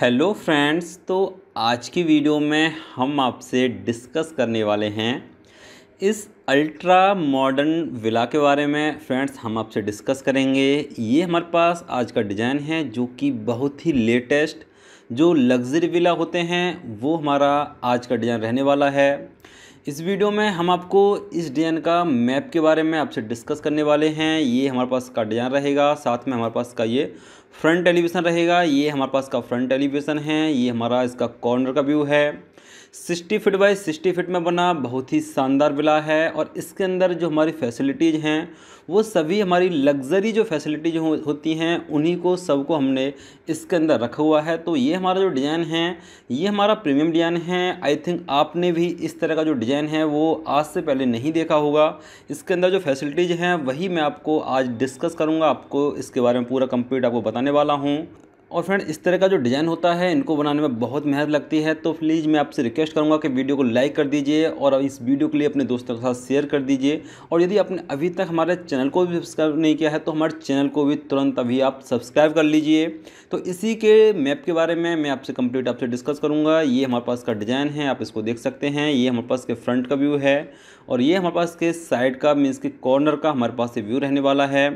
hello friends तो आज की वीडियो में हम आपसे डिस्कस करने वाले हैं इस अल्ट्रा मॉडर्न विला के बारे में फ्रेंड्स हम आपसे डिस्कस करेंगे ये हमारे पास आज का डिज़ाइन है जो कि बहुत ही लेटेस्ट जो लग्जरी विला होते हैं वो हमारा आज का डिज़ाइन रहने वाला है इस वीडियो में हम आपको इस डिज़ाइन का मैप के बारे में आपसे डिस्कस करने वाले हैं ये हमारे पास का डिज़ाइन रहेगा साथ में हमारे पास का ये फ्रंट एलिवेशन रहेगा ये हमारे पास का फ्रंट एलिवेशन है ये हमारा इसका कॉर्नर का व्यू है sixty feet by sixty feet में बना बहुत ही शानदार विला है और इसके अंदर जो हमारी फैसिलिटीज़ हैं वो सभी हमारी लग्जरी जो फैसिलिटीज हो, होती हैं उन्हीं को सबको हमने इसके अंदर रखा हुआ है तो ये हमारा जो डिज़ाइन है ये हमारा प्रीमियम डिज़ाइन है आई थिंक आपने भी इस तरह का जो डिज़ाइन है वो आज से पहले नहीं देखा होगा इसके अंदर जो फैसिलिटीज़ हैं वही मैं आपको आज डिस्कस करूँगा आपको इसके बारे में पूरा कम्प्लीट आपको बताने वाला हूँ और फ्रेंड इस तरह का जो डिज़ाइन होता है इनको बनाने में बहुत मेहनत लगती है तो प्लीज़ मैं आपसे रिक्वेस्ट करूँगा कि वीडियो को लाइक कर दीजिए और इस वीडियो के लिए अपने दोस्तों के साथ शेयर कर दीजिए और यदि आपने अभी तक हमारे चैनल को भी सब्सक्राइब नहीं किया है तो हमारे चैनल को भी तुरंत अभी आप सब्सक्राइब कर लीजिए तो इसी के मैप के बारे में मैं आपसे कम्प्लीट आपसे डिस्कस करूँगा ये हमारे पास का डिज़ाइन है आप इसको देख सकते हैं ये हमारे पास के फ्रंट का व्यू है और ये हमारे पास के साइड का मीन्स के कॉर्नर का हमारे पास से व्यू रहने वाला है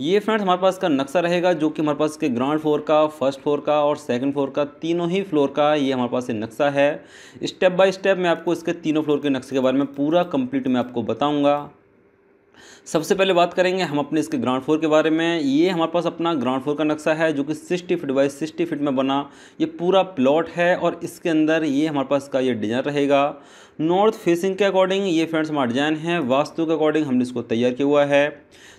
ये फ्रेंड्स हमारे पास का नक्शा रहेगा जो कि हमारे पास के ग्राउंड फ्लोर का फर्स्ट फ्लोर का और सेकंड फ्लोर का तीनों ही फ्लोर का ये हमारे पास नक्शा है स्टेप बाय स्टेप मैं आपको इसके तीनों फ्लोर के नक्शे के बारे में पूरा कंप्लीट मैं आपको बताऊँगा सबसे पहले बात करेंगे हम अपने इसके ग्राउंड फ्लोर के बारे में ये हमारे पास अपना ग्राउंड फ्लोर का नक्शा है जो कि sixty feet by sixty feet में बना ये पूरा प्लॉट है और इसके अंदर ये हमारे पास का ये डिजाइन रहेगा नॉर्थ फेसिंग के अकॉर्डिंग ये फ्रेंड्स हमारा डिज़ाइन है वास्तु के अकॉर्डिंग हमने इसको तैयार किया हुआ है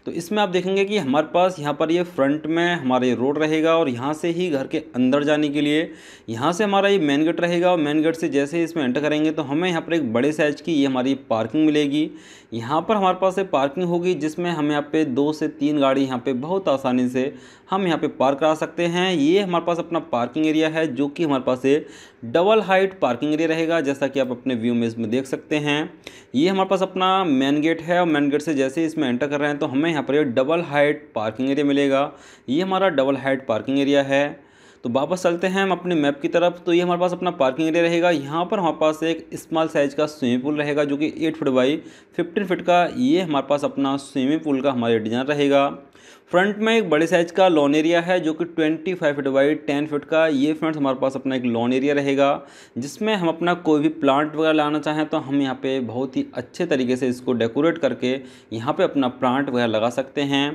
तो इसमें आप देखेंगे कि हमारे पास यहाँ पर ये फ्रंट में हमारा ये रोड रहेगा और यहाँ से ही घर के अंदर जाने के लिए यहाँ से हमारा ये मेन गेट रहेगा और मेन गेट से जैसे ही इसमें एंटर करेंगे तो हमें यहाँ पर एक बड़े साइज की ये हमारी पार्किंग मिलेगी यहाँ पर हमारे पास एक पार्किंग होगी जिसमें हम यहाँ पे दो से तीन गाड़ी यहाँ पर बहुत आसानी से हम यहाँ पर पार्क करा सकते हैं ये हमारे पास अपना पार्किंग एरिया है जो कि हमारे पास ये डबल हाइट पार्किंग एरिया रहेगा जैसा कि आप अपने व्यू में इसमें देख सकते हैं ये हमारे पास अपना मेन गेट है और मेन गेट से जैसे इसमें एंटर कर रहे हैं तो हमें यहाँ पर डबल हाइट पार्किंग एरिया मिलेगा ये हमारा डबल हाइट पार्किंग एरिया है तो वापस चलते हैं हम अपने मैप की तरफ तो ये हमारे पास अपना पार्किंग एरिया रहेगा यहाँ पर हमारे पास एक स्मॉल साइज़ का स्विमिंग पूल रहेगा जो कि eight foot by fifteen feet का ये हमारे पास अपना स्विमिंग पूल का हमारे डिज़ाइन रहेगा फ्रंट में एक बड़े साइज का लॉन एरिया है जो कि 25 फिट बाई टेन फिट का ये फ्रंट हमारे पास अपना एक लॉन एरिया रहेगा जिसमें हम अपना कोई भी प्लांट वगैरह लाना चाहें तो हम यहाँ पे बहुत ही अच्छे तरीके से इसको डेकोरेट करके यहाँ पे अपना प्लांट वगैरह लगा सकते हैं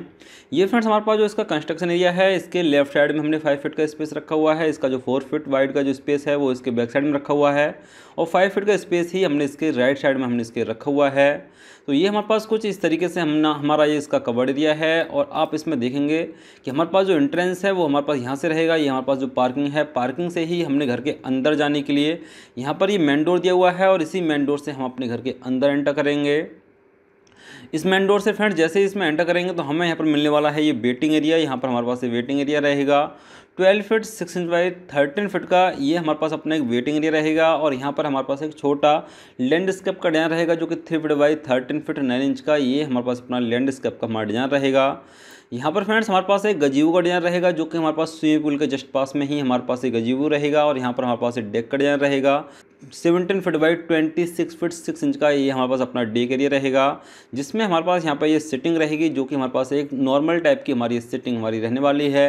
ये फ्रेंड्स हमारे पास जो इसका कंस्ट्रक्शन एरिया है इसके लेफ्ट साइड में हमने फाइव फिट का स्पेस रखा हुआ है इसका जो फोर फिट वाइड का जो स्पेस है वो इसके बैक साइड में रखा हुआ है और फाइव फिट का स्पेस ही हमने इसके राइट साइड में हमने इसके रखा हुआ है तो ये हमारे पास कुछ इस तरीके से हम हमारा ये इसका कवर एरिया है और आप इसमें देखेंगे कि हमारे पास जो एंट्रेंस है वो हमारे पास यहाँ से रहेगा ये हमारे पास जो पार्किंग है पार्किंग से ही हमने घर के अंदर जाने के लिए यहाँ पर ये मेन डोर दिया हुआ है और इसी मेन डोर से हम अपने घर के अंदर एंटर करेंगे इसमें एंडोर से फ्रेंड जैसे इसमें एंटर करेंगे तो हमें यहाँ पर मिलने वाला है ये वेटिंग एरिया यहाँ पर हमारे पास ये वेटिंग एरिया रहेगा twelve feet six inch by thirteen feet का ये हमारे पास अपना एक वेटिंग एरिया रहेगा और यहाँ पर हमारे पास एक छोटा लैंडस्केप का डिजाइन रहेगा जो कि three feet by thirteen feet nine inch का ये हमारे पास अपना लैंडस्केप का हमारा डिजाइन रहेगा यहाँ पर फ्रेंड्स हमारे पास एक गजीबू का डिजाइन रहेगा जो कि हमारे पास स्विमिंग पूल के जस्ट पास में ही हमारे पास एक गजीबू रहेगा और यहाँ पर हमारे पास एक डेक का डिजाइन रहेगा seventeen feet by twenty six feet six inch का ये हमारे पास अपना डेक एरिया रहेगा जिसमें हमारे पास यहाँ पर ये सिटिंग रहेगी जो कि हमारे पास एक नॉर्मल टाइप की हमारी सिटिंग हमारी रहने वाली है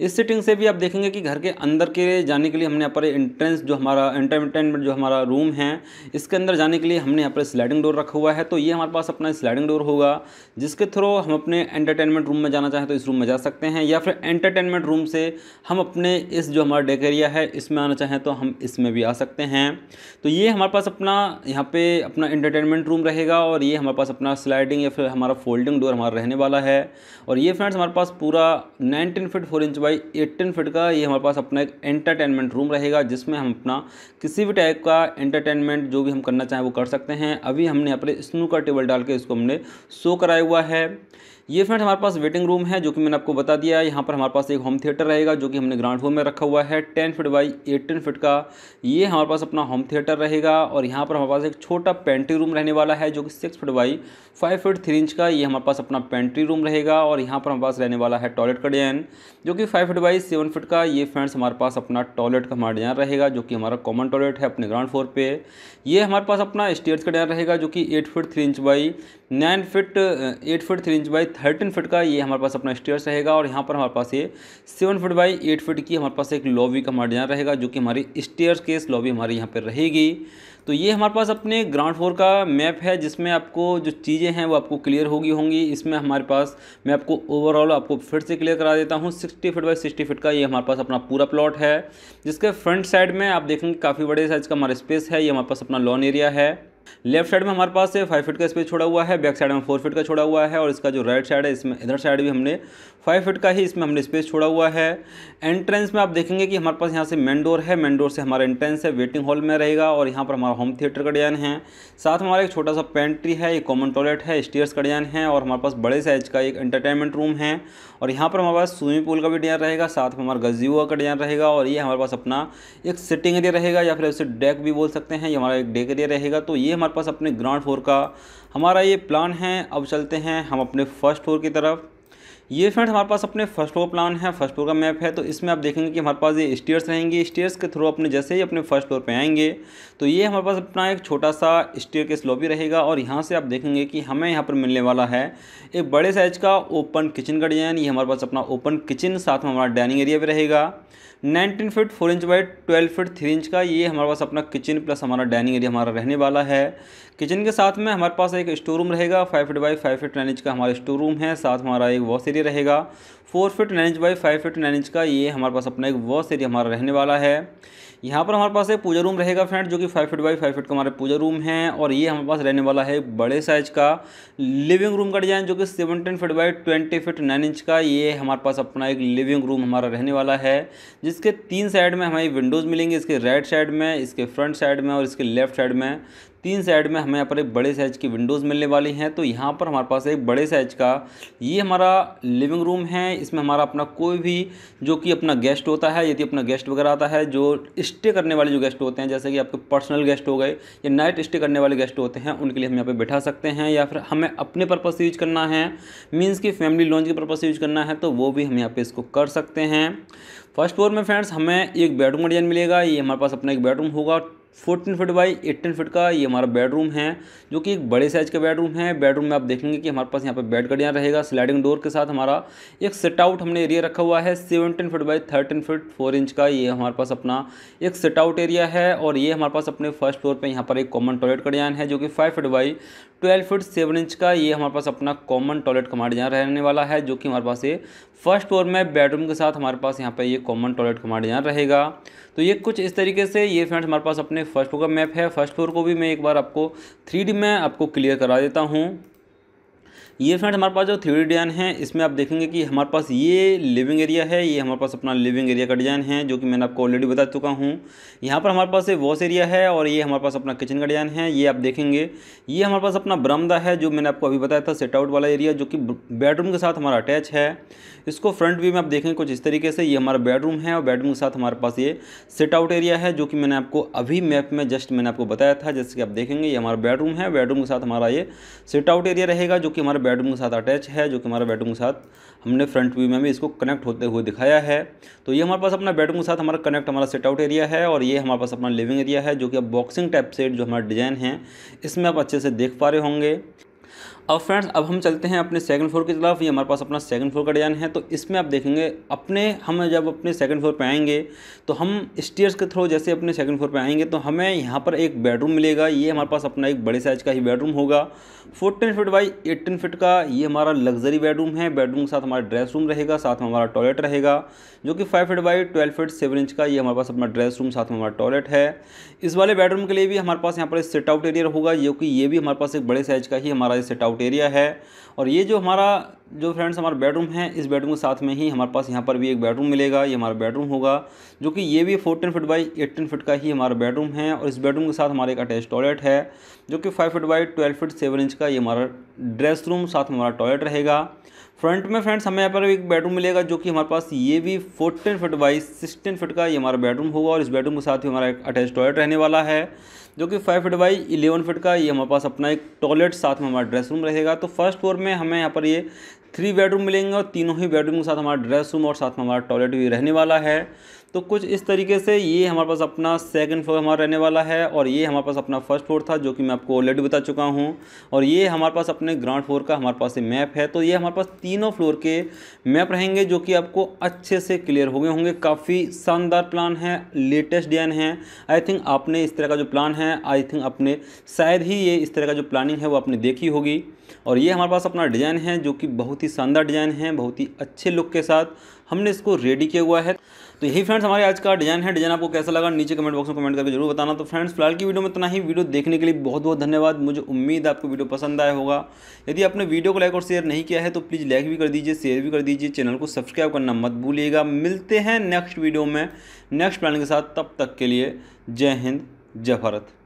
इस सिटिंग से भी आप देखेंगे कि घर के अंदर के जाने के लिए हमने यहाँ पर एंट्रेंस जो हमारा एंटरटेनमेंट जो हमारा रूम है इसके अंदर जाने के लिए हमने यहाँ पर स्लाइडिंग डोर रखा हुआ है तो ये हमारे पास अपना स्लाइडिंग डोर होगा जिसके थ्रू हम अपने एंटरटेनमेंट रूम में जाना चाहें तो इस रूम में जा सकते हैं या फिर एंटरटेनमेंट रूम से हम अपने इस जो हमारा डेक एरिया है इसमें आना चाहें तो हम इसमें भी आ सकते हैं तो ये हमारे पास अपना यहाँ पे अपना इंटरटेनमेंट रूम रहेगा और ये हमारे पास अपना स्लाइडिंग या फिर हमारा फोल्डिंग डोर हमारा रहने वाला है और ये फ्रेंड्स हमारे पास पूरा 19 फिट 4 इंच बाई 18 फिट का ये हमारे पास अपना एक एंटरटेनमेंट रूम रहेगा जिसमें हम अपना किसी भी टाइप का एंटरटेनमेंट जो भी हम करना चाहें वो कर सकते हैं अभी हमने अपने स्नू का टेबल डाल के इसको हमने शो कराया हुआ है ये फ्रेंड हमारे पास वेटिंग रूम है जो कि मैंने आपको बता दिया है यहाँ पर हमारे पास एक होम थिएटर रहेगा जो कि हमने ग्राउंड फ्लोर में रखा हुआ है ten feet by eighteen feet का ये हमारे पास अपना होम थिएटर रहेगा और यहाँ पर हमारे पास एक छोटा पेंट्री रूम रहने वाला है जो कि six feet by five feet three inch का ये हमारे पास अपना पेंट्री रूम रहेगा और यहाँ पर हमारे पास रहने वाला है टॉयलेट का डिजाइन जो कि five feet by seven feet का ये फ्रेंड्स हमारे पास अपना टॉयलेट का हमारा डिजाइन रहेगा जो कि हमारा कॉमन टॉयलेट है अपने ग्राउंड फ्लोर पर ये हमारे पास अपना स्टेयर्स का डिजाइन रहेगा जो कि eight feet three inch by nine feet eight feet three inch by thirteen feet का ये हमारे पास अपना स्टेयर्स रहेगा और यहाँ पर हमारे पास ये seven feet by eight feet की हमारे पास एक लॉबी का हमारा डिजाइन रहेगा जो कि हमारी स्टेयर्स केस लॉबी हमारी यहाँ पर रहेगी तो ये हमारे पास अपने ग्राउंड फ्लोर का मैप है जिसमें आपको जो चीज़ें हैं वो आपको क्लियर होगी होंगी इसमें हमारे पास मैं आपको ओवरऑल आपको फिर से क्लियर करा देता हूँ sixty feet by sixty feet का ये हमारे पास अपना पूरा प्लॉट है जिसके फ्रंट साइड में आप देखेंगे काफ़ी बड़े साइज़ का हमारा स्पेस है ये हमारे पास अपना लॉन एरिया है लेफ्ट साइड में हमारे पास से फाइव फिट का स्पेस छोड़ा हुआ है बैक साइड में फोर फिट का छोड़ा हुआ है और इसका जो राइट साइड है इसमें इधर साइड भी हमने फाइव फिट का ही इसमें हमने स्पेस छोड़ा हुआ है एंट्रेंस में आप देखेंगे कि हमारे पास यहाँ से मेन डोर है मेन डोर से हमारा एंट्रेंस है वेटिंग हॉल में रहेगा और यहाँ पर हमारा होम थिएटर का डिजाइन है साथ में हमारा एक छोटा सा पेंट्री है एक कॉमन टॉयलेट है स्टेयर्स का डिजाइन है और हमारे पास बड़े साइज का एक एंटरटेनमेंट रूम है और यहाँ पर हमारे पास स्विमिंग पूल का भी डिजाइन रहेगा साथ में हमारा गजीवा का डिजाइन रहेगा और ये हमारे पास अपना एक सिटिंग एरिया रहेगा या फिर उसे डेक भी बोल सकते हैं ये हमारा एक डेक एरिया रहेगा तो ये हमारे पास अपने ग्राउंड फ्लोर का हमारा ये प्लान है अब चलते हैं हम अपने फर्स्ट फ्लोर की तरफ ये फ्रेंड हमारे पास अपने फर्स्ट फ्लोर प्लान है फर्स्ट फ्लोर का मैप है तो इसमें आप देखेंगे कि हमारे पास ये स्टेयर्स रहेंगे स्टेयर्स के थ्रू अपने जैसे ही अपने फर्स्ट फ्लोर पे आएंगे तो ये हमारे पास अपना एक छोटा सा स्टेयर केस भी रहेगा और यहाँ से आप देखेंगे कि हमें यहाँ पर मिलने वाला है एक बड़े साइज का ओपन किचन का डिज़ाइन ये हमारे पास अपना ओपन किचन साथ में हमारा डाइनिंग एरिया भी रहेगा 19 feet 4 inch by 12 feet 3 inch का ये हमारे पास अपना किचन प्लस हमारा डाइनिंग एरिया हमारा रहने वाला है किचन के साथ में हमारे पास एक स्टोर रूम रहेगा 5 फीट बाई 5 फीट 9 इंच का हमारा स्टोर रूम है साथ हमारा एक वॉश एरिया रहेगा four feet nine inch by five feet nine inch का ये हमारे पास अपना एक वॉश एरिया हमारा रहने वाला है यहाँ पर हमारे पास एक पूजा रूम रहेगा फ्रेंड जो कि five feet by five feet का हमारे पूजा रूम है और ये हमारे पास रहने वाला है बड़े साइज का लिविंग रूम का डिज़ाइन जो कि seventeen feet by twenty feet nine inch का ये हमारे पास अपना एक लिविंग रूम हमारा रहने वाला है जिसके तीन साइड में हमारी विंडोज़ मिलेंगी इसके राइट साइड में इसके फ्रंट साइड में और इसके लेफ्ट साइड में तीन साइड में हमें यहाँ पर एक बड़े साइज की विंडोज़ मिलने वाली हैं तो यहाँ पर हमारे पास एक बड़े साइज का ये हमारा लिविंग रूम है इसमें हमारा अपना कोई भी जो कि अपना गेस्ट होता है यदि अपना गेस्ट वगैरह आता है जो स्टे करने वाले जो गेस्ट होते हैं जैसे कि आपके पर्सनल गेस्ट हो गए या नाइट स्टे करने वाले गेस्ट होते हैं उनके लिए हम यहाँ पर बैठा सकते हैं या फिर हमें अपने पर्पज़ से यूज़ करना है मीन्स कि फैमिली लॉन्च के पर्पज़ से यूज़ करना है तो वो भी हम यहाँ पर इसको कर सकते हैं फर्स्ट फ्लोर में फ्रेंड्स हमें एक बेडरूम डिज़ाइन मिलेगा ये हमारे पास अपना एक बेडरूम होगा fourteen feet by eighteen feet का ये हमारा बेडरूम है जो कि एक बड़े साइज़ का बेडरूम है बेडरूम में आप देखेंगे कि हमारे पास यहाँ पर बेड कटियाँ रहेगा स्लाइडिंग डोर के साथ हमारा एक आउट हमने एरिया रखा हुआ है seventeen feet by thirteen feet four inch का ये हमारे पास अपना एक आउट एरिया है और ये हमारे पास अपने फर्स्ट फ्लोर पर यहाँ पर एक कॉमन टॉयलेट गड़ियान है जो कि five feet by twelve feet seven inch का ये हमारे पास अपना कॉमन टॉयलेट कमांड यहाँ रहने वाला है जो कि हमारे पास ये फर्स्ट फ्लोर में बेडरूम के साथ हमारे पास यहाँ पर ये कॉमन टॉयलेट कमांड यहाँ रहेगा तो ये कुछ इस तरीके से ये फ्रेंड्स हमारे पास अपने फर्स्ट फ्लोर का मैप है फर्स्ट फ्लोर को भी मैं एक बार आपको थ्री में आपको क्लियर करा देता हूँ ये फ्रेंड्स हमारे पास जो थ्री डिज़ाइन है इसमें आप देखेंगे कि हमारे पास ये लिविंग एरिया है ये हमारे पास अपना लिविंग एरिया का डिज़ाइन है जो कि मैंने आपको ऑलरेडी बता चुका हूँ यहाँ पर हमारे पास वॉश एरिया है और ये हमारे पास अपना किचन का डिज़ाइन है ये आप देखेंगे ये हमारे पास अपना बरामदा है जो मैंने आपको अभी बताया था सेट आउट वाला एरिया जो कि बेडरूम के साथ हमारा अटैच है इसको फ्रंट व्यू में आप देखेंगे कुछ इस तरीके से ये हमारा बेडरूम है और बेडरूम के साथ हमारे पास ये सेट आउट एरिया है जो कि मैंने आपको अभी मैप में जस्ट मैंने आपको बताया था जैसे कि आप देखेंगे ये हमारा बेडरूम है बेडरूम के साथ हमारा ये सेट आउट एरिया रहेगा जो कि हमारे बेडरूम के साथ अटैच है जो कि हमारा बेडरूम के साथ हमने फ्रंट व्यू में भी इसको कनेक्ट होते हुए दिखाया है तो ये हमारे पास अपना बेडरूम के साथ हमारा कनेक्ट हमारा सेट आउट एरिया है और ये हमारे पास अपना लिविंग एरिया है जो कि अब बॉक्सिंग टाइप सेट जो हमारा डिज़ाइन है इसमें आप अच्छे से देख पा रहे होंगे अब फ्रेंड्स अब हम चलते हैं अपने सेकंड फ्लोर की तरफ ये हमारे पास अपना सेकंड फ्लोर का डिज़ाइन है तो इसमें आप देखेंगे अपने हम जब अपने सेकंड फ्लोर पे आएंगे तो हम स्टेयर्स के थ्रू जैसे अपने सेकंड फ्लोर पे आएंगे तो हमें यहाँ पर एक बेडरूम मिलेगा ये हमारे पास अपना एक बड़े साइज़ का ही बेडरूम होगा fourteen feet by eighteen feet का ये हमारा लग्जरी बेडरूम है बेडरूम के साथ हमारा ड्रेस रूम रहेगा साथ में हमारा टॉयलेट रहेगा जो कि five feet by twelve feet seven inch का ये हमारे पास अपना ड्रेस रूम साथ में हमारा टॉयलेट है इस वाले बेडरूम के लिए भी हमारे पास यहाँ पर सेट आउट एरिया होगा जो कि ये भी हमारे पास एक बड़े साइज़ का ही हमारा सेट आउट आउट एरिया है और ये जो हमारा जो फ्रेंड्स हमारा बेडरूम है इस बेडरूम के साथ में ही हमारे पास यहाँ पर भी एक बेडरूम मिलेगा ये हमारा बेडरूम होगा जो कि ये भी fourteen feet by eighteen feet का ही हमारा बेडरूम है और इस बेडरूम के साथ हमारा एक अटैच टॉयलेट है जो कि five feet by twelve feet seven inch का ये हमारा ड्रेस रूम साथ में हमारा टॉयलेट रहेगा फ्रंट में फ्रेंड्स हमें यहाँ पर एक बेडरूम मिलेगा जो कि हमारे पास ये भी fourteen feet by sixteen feet का ये हमारा बेडरूम होगा और इस बेडरूम के साथ ही हमारा एक अटैच टॉयलेट रहने वाला है जो कि five feet by eleven feet का ये हमारे पास अपना एक टॉयलेट साथ में हमारा ड्रेस रूम रहेगा तो फर्स्ट फ्लोर में हमें यहाँ पर ये थ्री बेडरूम मिलेंगे और तीनों ही बेडरूम के साथ हमारा ड्रेस रूम और साथ में हमारा टॉयलेट भी रहने वाला है तो कुछ इस तरीके से ये हमारे पास अपना सेकंड फ्लोर हमारा रहने वाला है और ये हमारे पास अपना फर्स्ट फ्लोर था जो कि मैं आपको ऑलरेडी बता चुका हूँ और ये हमारे पास अपने ग्राउंड फ्लोर का हमारे पास मैप है तो ये हमारे पास तीनों फ्लोर के मैप रहेंगे जो कि आपको अच्छे से क्लियर हो गए होंगे काफ़ी शानदार प्लान है लेटेस्ट डिजाइन है आई थिंक आपने इस तरह का जो प्लान है आई थिंक आपने शायद ही ये इस तरह का जो प्लानिंग है वो आपने देखी होगी और ये हमारे पास अपना डिज़ाइन है जो कि बहुत बहुत ही शानदार डिज़ाइन है बहुत ही अच्छे लुक के साथ हमने इसको रेडी किया हुआ है तो यही फ्रेंड्स हमारे आज का डिज़ाइन है डिज़ाइन आपको कैसा लगा नीचे कमेंट बॉक्स में कमेंट करके जरूर बताना तो फ्रेंड्स फिलहाल की वीडियो में इतना ही वीडियो देखने के लिए बहुत बहुत धन्यवाद मुझे उम्मीद आपको वीडियो पसंद आया होगा यदि आपने वीडियो को लाइक और शेयर नहीं किया है तो प्लीज़ लाइक भी कर दीजिए शेयर भी कर दीजिए चैनल को सब्सक्राइब करना मत भूलिएगा मिलते हैं नेक्स्ट वीडियो में नेक्स्ट प्लान के साथ तब तक के लिए जय हिंद जय भारत